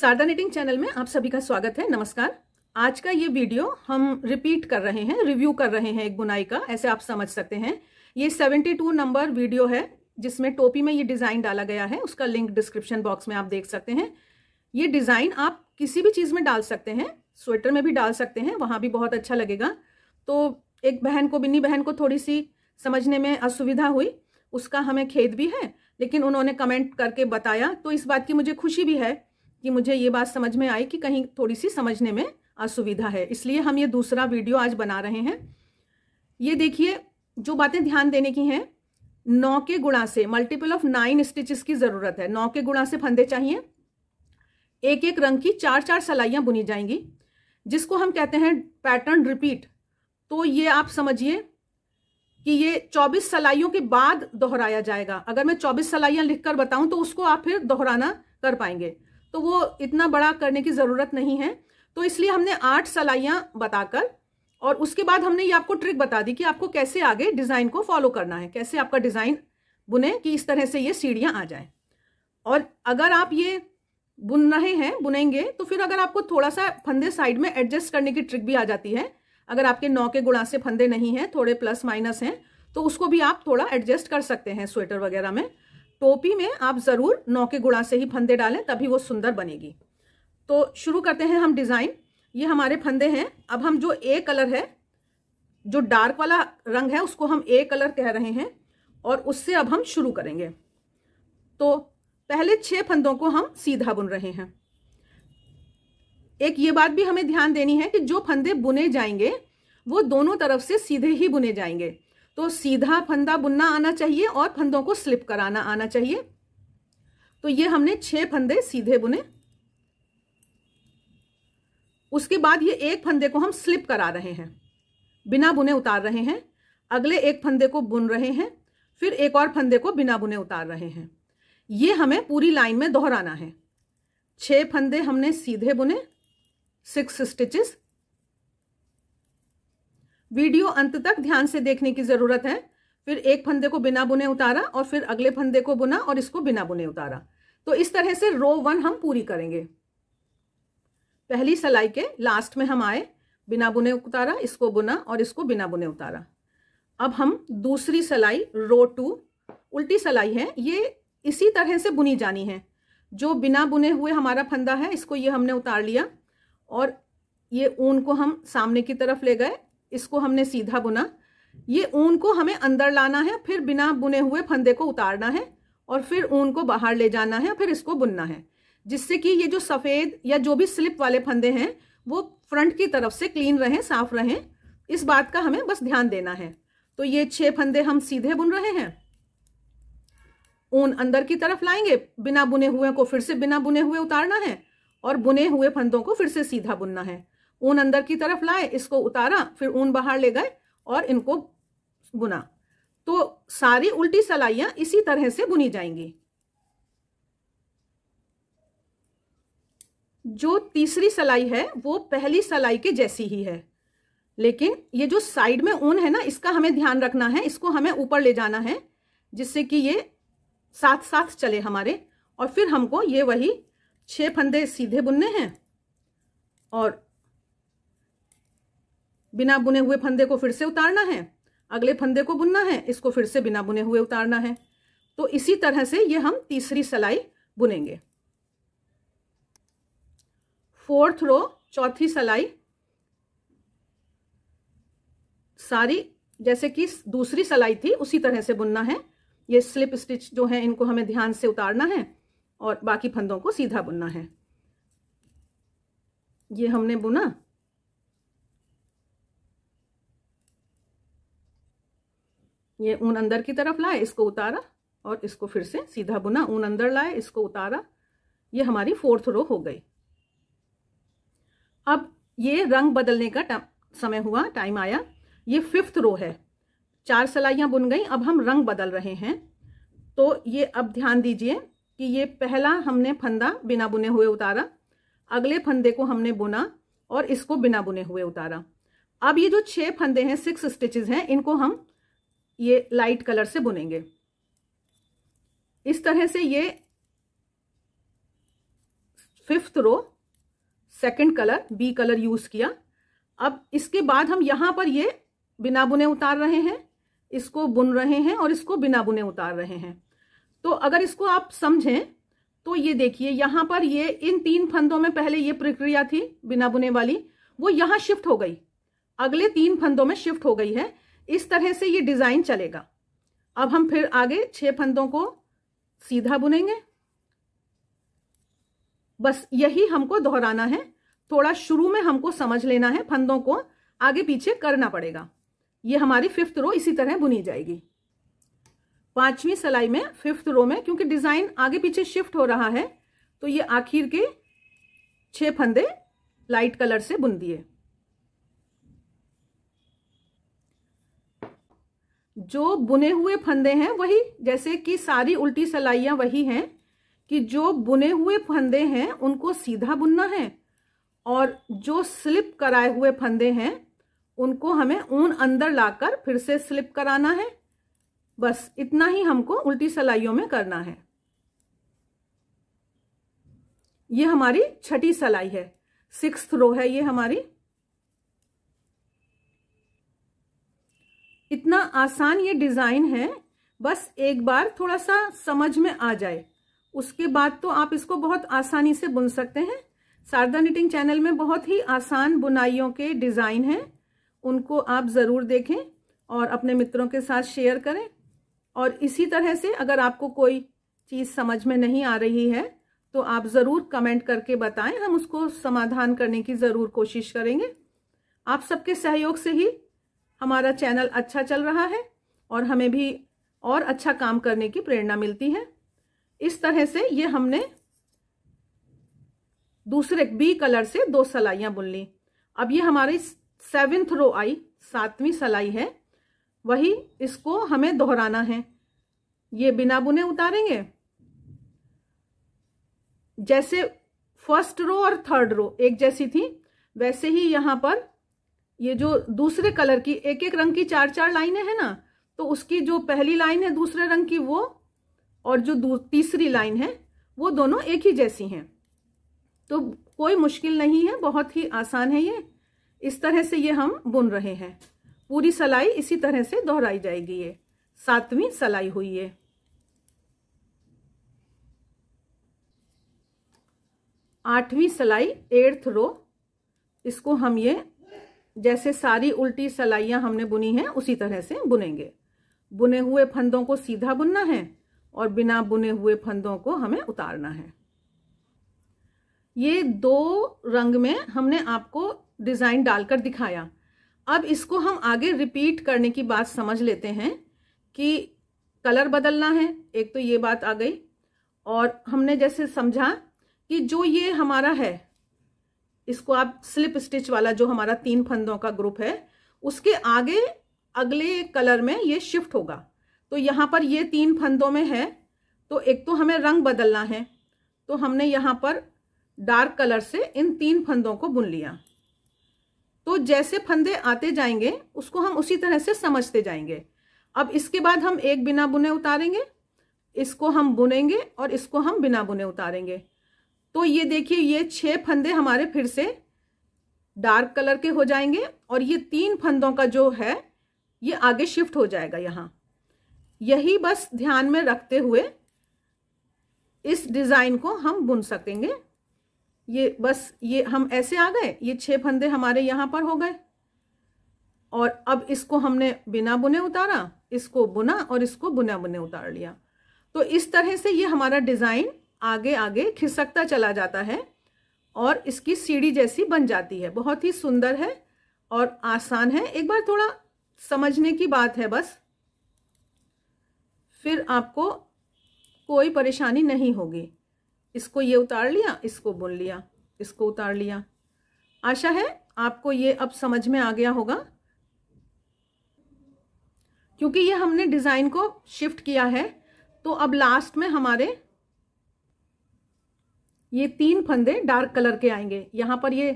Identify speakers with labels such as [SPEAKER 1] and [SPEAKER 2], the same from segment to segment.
[SPEAKER 1] Sharda knitting channel में आप सभी का स्वागत है नमस्कार आज का ये वीडियो हम रिपीट कर रहे हैं रिव्यू कर रहे हैं एक बुनाई का ऐसे आप समझ सकते हैं ये 72 नंबर वीडियो है जिसमें टोपी में ये डिज़ाइन डाला गया है उसका लिंक डिस्क्रिप्शन बॉक्स में आप देख सकते हैं ये डिज़ाइन आप किसी भी चीज़ में डाल सकते हैं स्वेटर में भी डाल सकते हैं वहाँ भी बहुत अच्छा लगेगा तो एक बहन को बिन्नी बहन को थोड़ी सी समझने में असुविधा हुई उसका हमें खेद भी है लेकिन उन्होंने कमेंट करके बताया तो इस बात की मुझे खुशी भी है कि मुझे ये बात समझ में आई कि कहीं थोड़ी सी समझने में असुविधा है इसलिए हम ये दूसरा वीडियो आज बना रहे हैं ये देखिए जो बातें ध्यान देने की हैं नौ के गुणा से मल्टीपल ऑफ नाइन स्टिचेस की ज़रूरत है नौ के गुणा से फंदे चाहिए एक एक रंग की चार चार सलाइयाँ बुनी जाएंगी जिसको हम कहते हैं पैटर्न रिपीट तो ये आप समझिए कि ये 24 सलाइयों के बाद दोहराया जाएगा अगर मैं 24 सलाइयां लिखकर बताऊं तो उसको आप फिर दोहराना कर पाएंगे तो वो इतना बड़ा करने की ज़रूरत नहीं है तो इसलिए हमने आठ सलाइयाँ बताकर और उसके बाद हमने ये आपको ट्रिक बता दी कि आपको कैसे आगे डिज़ाइन को फॉलो करना है कैसे आपका डिज़ाइन बुने कि इस तरह से ये सीढ़ियाँ आ जाएँ और अगर आप ये बुन रहे हैं बुनेंगे तो फिर अगर आपको थोड़ा सा फंदे साइड में एडजस्ट करने की ट्रिक भी आ जाती है अगर आपके नौ के गुणा से फंदे नहीं हैं थोड़े प्लस माइनस हैं तो उसको भी आप थोड़ा एडजस्ट कर सकते हैं स्वेटर वगैरह में टोपी में आप ज़रूर नौ के गुणा से ही फंदे डालें तभी वो सुंदर बनेगी तो शुरू करते हैं हम डिज़ाइन ये हमारे फंदे हैं अब हम जो ए कलर है जो डार्क वाला रंग है उसको हम ए कलर कह रहे हैं और उससे अब हम शुरू करेंगे तो पहले छः फंदों को हम सीधा बुन रहे हैं एक ये बात भी हमें ध्यान देनी है कि जो फंदे बुने जाएंगे वो दोनों तरफ से सीधे ही बुने जाएंगे तो सीधा फंदा बुनना आना चाहिए और फंदों को स्लिप कराना आना चाहिए तो ये हमने छह फंदे सीधे बुने उसके बाद ये एक फंदे को हम स्लिप करा रहे हैं बिना बुने उतार रहे हैं अगले एक फंदे को बुन रहे हैं फिर एक और फंदे को बिना बुने उतार रहे हैं ये हमें पूरी लाइन में दोहराना है छह फंदे हमने सीधे बुने सिक्स स्टिचेस वीडियो अंत तक ध्यान से देखने की ज़रूरत है फिर एक फंदे को बिना बुने उतारा और फिर अगले फंदे को बुना और इसको बिना बुने उतारा तो इस तरह से रो वन हम पूरी करेंगे पहली सलाई के लास्ट में हम आए बिना बुने उतारा इसको बुना और इसको बिना बुने उतारा अब हम दूसरी सलाई रो टू उल्टी सलाई है ये इसी तरह से बुनी जानी है जो बिना बुने हुए हमारा फंदा है इसको ये हमने उतार लिया और ये ऊन को हम सामने की तरफ ले गए इसको हमने सीधा बुना ये ऊन को हमें अंदर लाना है फिर बिना बुने हुए फंदे को उतारना है और फिर ऊन को बाहर ले जाना है फिर इसको बुनना है जिससे कि ये जो सफ़ेद या जो भी स्लिप वाले फंदे हैं वो फ्रंट की तरफ से क्लीन रहें साफ रहें इस बात का हमें बस ध्यान देना है तो ये छः फंदे हम सीधे बुन रहे हैं ऊन अंदर की तरफ लाएंगे बिना बुने हुए को फिर से बिना बुने हुए उतारना है और बुने हुए फंदों को फिर से सीधा बुनना है ऊन अंदर की तरफ लाए इसको उतारा फिर ऊन बाहर ले गए और इनको बुना तो सारी उल्टी सलाइयां इसी तरह से बुनी जाएंगी जो तीसरी सलाई है वो पहली सलाई के जैसी ही है लेकिन ये जो साइड में ऊन है ना इसका हमें ध्यान रखना है इसको हमें ऊपर ले जाना है जिससे कि ये साथ साथ चले हमारे और फिर हमको ये वही छः फंदे सीधे बुनने हैं और बिना बुने हुए फंदे को फिर से उतारना है अगले फंदे को बुनना है इसको फिर से बिना बुने हुए उतारना है तो इसी तरह से ये हम तीसरी सलाई बुनेंगे फोर्थ रो चौथी सलाई सारी जैसे कि दूसरी सलाई थी उसी तरह से बुनना है ये स्लिप स्टिच जो है इनको हमें ध्यान से उतारना है और बाकी फंदों को सीधा बुनना है ये हमने बुना ये ऊन अंदर की तरफ लाए इसको उतारा और इसको फिर से सीधा बुना ऊन अंदर लाए इसको उतारा ये हमारी फोर्थ रो हो गई अब ये रंग बदलने का समय हुआ टाइम आया ये फिफ्थ रो है चार सलाइयां बुन गई अब हम रंग बदल रहे हैं तो ये अब ध्यान दीजिए कि ये पहला हमने फंदा बिना बुने हुए उतारा अगले फंदे को हमने बुना और इसको बिना बुने हुए उतारा अब ये जो छह फंदे हैं सिक्स स्टिचेस हैं इनको हम ये लाइट कलर से बुनेंगे इस तरह से ये fifth row second colour B colour use किया अब इसके बाद हम यहां पर ये बिना बुने उतार रहे हैं इसको बुन रहे हैं और इसको बिना बुने उतार रहे हैं तो अगर इसको आप समझें तो ये देखिए यहां पर ये इन तीन फंदों में पहले ये प्रक्रिया थी बिना बुने वाली वो यहां शिफ्ट हो गई अगले तीन फंदों में शिफ्ट हो गई है इस तरह से ये डिजाइन चलेगा अब हम फिर आगे छह फंदों को सीधा बुनेंगे बस यही हमको दोहराना है थोड़ा शुरू में हमको समझ लेना है फंदों को आगे पीछे करना पड़ेगा ये हमारी फिफ्थ रो इसी तरह बुनी जाएगी पांचवी सिलाई में फिफ्थ रो में क्योंकि डिजाइन आगे पीछे शिफ्ट हो रहा है तो ये आखिर के छह फंदे लाइट कलर से बुन दिए जो बुने हुए फंदे हैं वही जैसे कि सारी उल्टी सलाइयां वही हैं कि जो बुने हुए फंदे हैं उनको सीधा बुनना है और जो स्लिप कराए हुए फंदे हैं उनको हमें ऊन अंदर लाकर फिर से स्लिप कराना है बस इतना ही हमको उल्टी सलाइयों में करना है ये हमारी छठी सलाई है सिक्स रो है ये हमारी इतना आसान ये डिज़ाइन है बस एक बार थोड़ा सा समझ में आ जाए उसके बाद तो आप इसको बहुत आसानी से बुन सकते हैं शारदा निटिंग चैनल में बहुत ही आसान बुनाइयों के डिज़ाइन हैं उनको आप ज़रूर देखें और अपने मित्रों के साथ शेयर करें और इसी तरह से अगर आपको कोई चीज़ समझ में नहीं आ रही है तो आप ज़रूर कमेंट करके बताएं हम उसको समाधान करने की ज़रूर कोशिश करेंगे आप सबके सहयोग से ही हमारा चैनल अच्छा चल रहा है और हमें भी और अच्छा काम करने की प्रेरणा मिलती है इस तरह से ये हमने दूसरे बी कलर से दो सलाइयां बुन ली अब ये हमारी सेवेंथ रो आई सातवीं सलाई है वही इसको हमें दोहराना है ये बिना बुने उतारेंगे जैसे फर्स्ट रो और थर्ड रो एक जैसी थी वैसे ही यहां पर ये जो दूसरे कलर की एक एक रंग की चार चार लाइनें हैं ना तो उसकी जो पहली लाइन है दूसरे रंग की वो और जो तीसरी लाइन है वो दोनों एक ही जैसी हैं तो कोई मुश्किल नहीं है बहुत ही आसान है ये इस तरह से ये हम बुन रहे हैं पूरी सलाई इसी तरह से दोहराई जाएगी ये सातवीं सलाई हुई है आठवीं सलाई एर्थ रो इसको हम ये जैसे सारी उल्टी सलाइयां हमने बुनी हैं उसी तरह से बुनेंगे बुने हुए फंदों को सीधा बुनना है और बिना बुने हुए फंदों को हमें उतारना है ये दो रंग में हमने आपको डिज़ाइन डालकर दिखाया अब इसको हम आगे रिपीट करने की बात समझ लेते हैं कि कलर बदलना है एक तो ये बात आ गई और हमने जैसे समझा कि जो ये हमारा है इसको आप स्लिप स्टिच वाला जो हमारा तीन फंदों का ग्रुप है उसके आगे अगले कलर में ये शिफ्ट होगा तो यहाँ पर ये तीन फंदों में है तो एक तो हमें रंग बदलना है तो हमने यहाँ पर डार्क कलर से इन तीन फंदों को बुन लिया तो जैसे फंदे आते जाएंगे उसको हम उसी तरह से समझते जाएंगे अब इसके बाद हम एक बिना बुने उतारेंगे इसको हम बुनेंगे और इसको हम बिना बुने उतारेंगे तो ये देखिए ये छह फंदे हमारे फिर से डार्क कलर के हो जाएंगे और ये तीन फंदों का जो है ये आगे शिफ्ट हो जाएगा यहाँ यही बस ध्यान में रखते हुए इस डिज़ाइन को हम बुन सकेंगे ये बस ये हम ऐसे आ गए ये छः फंदे हमारे यहाँ पर हो गए और अब इसको हमने बिना बुने उतारा इसको बुना और इसको बुना बुने उतार लिया तो इस तरह से ये हमारा डिज़ाइन आगे आगे खिसकता चला जाता है और इसकी सीढ़ी जैसी बन जाती है बहुत ही सुंदर है और आसान है एक बार थोड़ा समझने की बात है बस फिर आपको कोई परेशानी नहीं होगी इसको ये उतार लिया इसको बुन लिया इसको उतार लिया आशा है आपको ये अब समझ में आ गया होगा क्योंकि ये हमने डिज़ाइन को शिफ्ट किया है तो अब लास्ट में हमारे ये तीन फंदे डार्क कलर के आएंगे यहां पर ये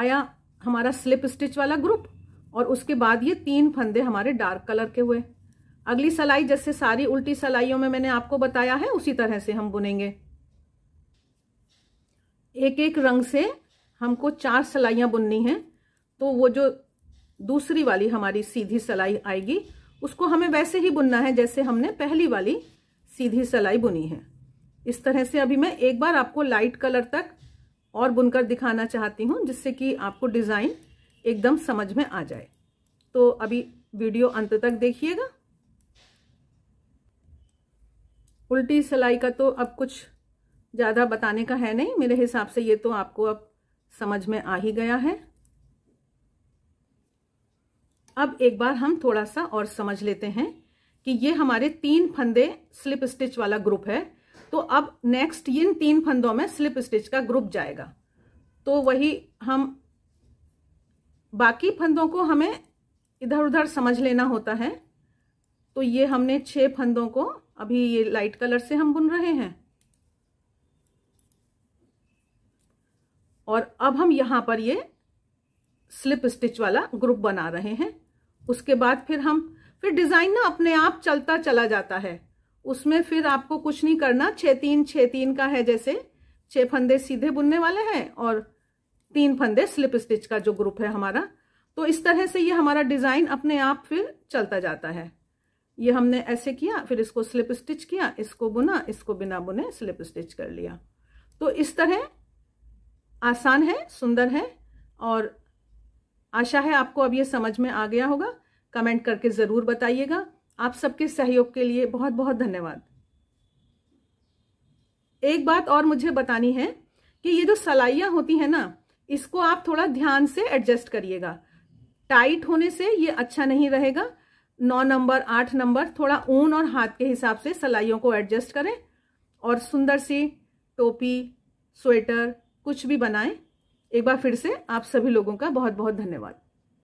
[SPEAKER 1] आया हमारा स्लिप स्टिच वाला ग्रुप और उसके बाद ये तीन फंदे हमारे डार्क कलर के हुए अगली सलाई जैसे सारी उल्टी सलाइयों में मैंने आपको बताया है उसी तरह से हम बुनेंगे एक एक रंग से हमको चार सलाइयां बुननी हैं तो वो जो दूसरी वाली हमारी सीधी सलाई आएगी उसको हमें वैसे ही बुनना है जैसे हमने पहली वाली सीधी सलाई बुनी है इस तरह से अभी मैं एक बार आपको लाइट कलर तक और बुनकर दिखाना चाहती हूँ जिससे कि आपको डिज़ाइन एकदम समझ में आ जाए तो अभी वीडियो अंत तक देखिएगा उल्टी सिलाई का तो अब कुछ ज़्यादा बताने का है नहीं मेरे हिसाब से ये तो आपको अब समझ में आ ही गया है अब एक बार हम थोड़ा सा और समझ लेते हैं कि ये हमारे तीन फंदे स्लिप स्टिच वाला ग्रुप है तो अब नेक्स्ट इन तीन फंदों में स्लिप स्टिच का ग्रुप जाएगा तो वही हम बाकी फंदों को हमें इधर उधर समझ लेना होता है तो ये हमने छह फंदों को अभी ये लाइट कलर से हम बुन रहे हैं और अब हम यहां पर ये स्लिप स्टिच वाला ग्रुप बना रहे हैं उसके बाद फिर हम फिर डिज़ाइन ना अपने आप चलता चला जाता है उसमें फिर आपको कुछ नहीं करना छः तीन छः तीन का है जैसे छः फंदे सीधे बुनने वाले हैं और तीन फंदे स्लिप स्टिच का जो ग्रुप है हमारा तो इस तरह से ये हमारा डिज़ाइन अपने आप फिर चलता जाता है ये हमने ऐसे किया फिर इसको स्लिप स्टिच किया इसको बुना इसको बिना बुने स्लिप स्टिच कर लिया तो इस तरह आसान है सुंदर है और आशा है आपको अब ये समझ में आ गया होगा कमेंट करके ज़रूर बताइएगा आप सबके सहयोग के लिए बहुत बहुत धन्यवाद एक बात और मुझे बतानी है कि ये जो सलाइयाँ होती हैं ना इसको आप थोड़ा ध्यान से एडजस्ट करिएगा टाइट होने से ये अच्छा नहीं रहेगा नौ नंबर आठ नंबर थोड़ा ऊन और हाथ के हिसाब से सलाइयों को एडजस्ट करें और सुंदर सी टोपी स्वेटर कुछ भी बनाएं एक बार फिर से आप सभी लोगों का बहुत बहुत धन्यवाद